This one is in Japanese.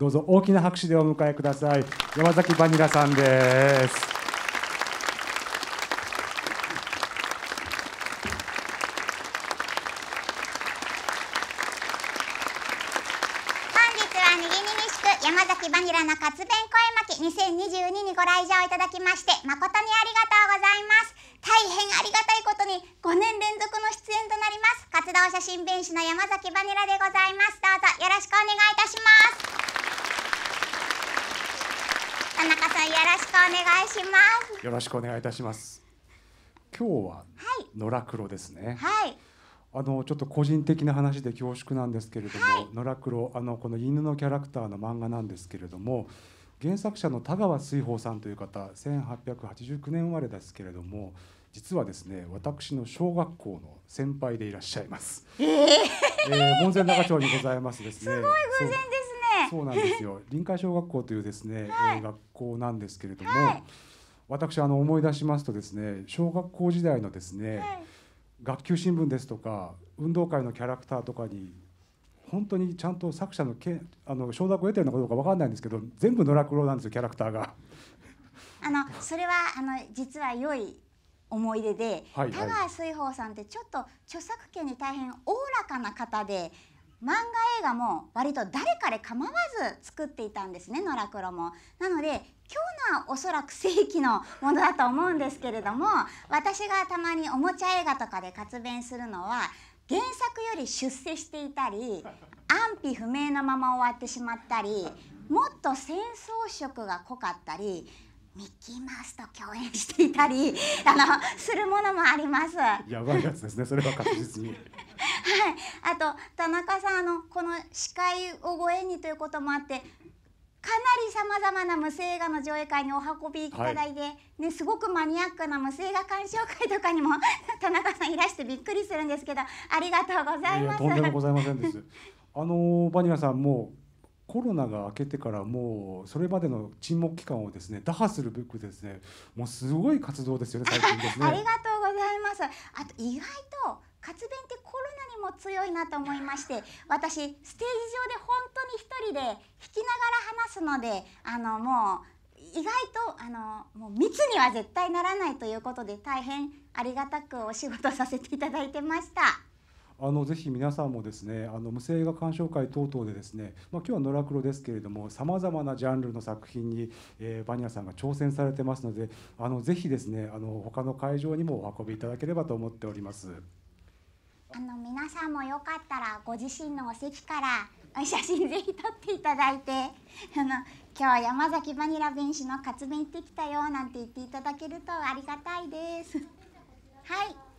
どうぞ大きな拍手でお迎えください山崎バニラさんです本日は右山崎バニラの活弁声巻き2022にご来場いただきまして誠にありがとうございます大変ありがたいことに5年連続の出演となります活動写真弁士の山崎バニラでございますどうぞよろしくお願いいたします田中さんよろしくお願いしますよろしくお願いいたします今日は野良黒ですねはいあのちょっと個人的な話で恐縮なんですけれども、野良黒あのこの犬のキャラクターの漫画なんですけれども原作者の田川水宝さんという方1889年生まれですけれども実はですね私の小学校の先輩でいらっしゃいます、えー、えー、門前仲町にございますですね すごい偶然ですそうなんですよ臨海小学校というですね、はい、学校なんですけれども、はい、私あの思い出しますとですね小学校時代のですね、はい、学級新聞ですとか運動会のキャラクターとかに本当にちゃんと作者のけあの承諾を得てるのかどうかわかんないんですけど全部ラクロなんですよキャラクターが。あのそれはあの実は良い思い出で、はいはい、田川水宝さんってちょっと著作権に大変おおらかな方で漫画映画も割と誰彼構わず作っていたんですね野良黒も。なので今日のはおそらく世紀のものだと思うんですけれども私がたまにおもちゃ映画とかで活弁するのは原作より出世していたり安否不明のまま終わってしまったりもっと戦争色が濃かったりミッキーマウスと共演していたりあのするものもあります。やばいやつですねそれは確実にはいあと田中さんあのこの司会をご縁にということもあってかなりさまざまな無声映画の上映会にお運びいただいて、はい、ね、すごくマニアックな無声映画鑑賞会とかにも 田中さんいらしてびっくりするんですけどありがとうございます。いとんでもございませんですあのバニラさんもコロナが明けてからもうそれまでの沈黙期間をですね打破するべくですねもうすごい活動ですよね最近ですね ありがとうございますあと意外と活弁ってコロナにも強いなと思いまして私ステージ上で本当に1人で弾きながら話すのであのもう意外とあのもう密には絶対ならないということで大変ありがたくお仕事させていただいてました。あのぜひ皆さんもですねあの無声映画鑑賞会等々でですね、まあ、今日は「野良黒」ですけれどもさまざまなジャンルの作品に、えー、バニラさんが挑戦されてますのであのぜひですねあの他の会場にもお運びいただければと思っております。あの皆さんもよかったらご自身のお席から 写真ぜひ撮っていただいて あの今日山崎バニラ弁士の活弁行ってきたよなんて言っていただけるとありがたいです。はい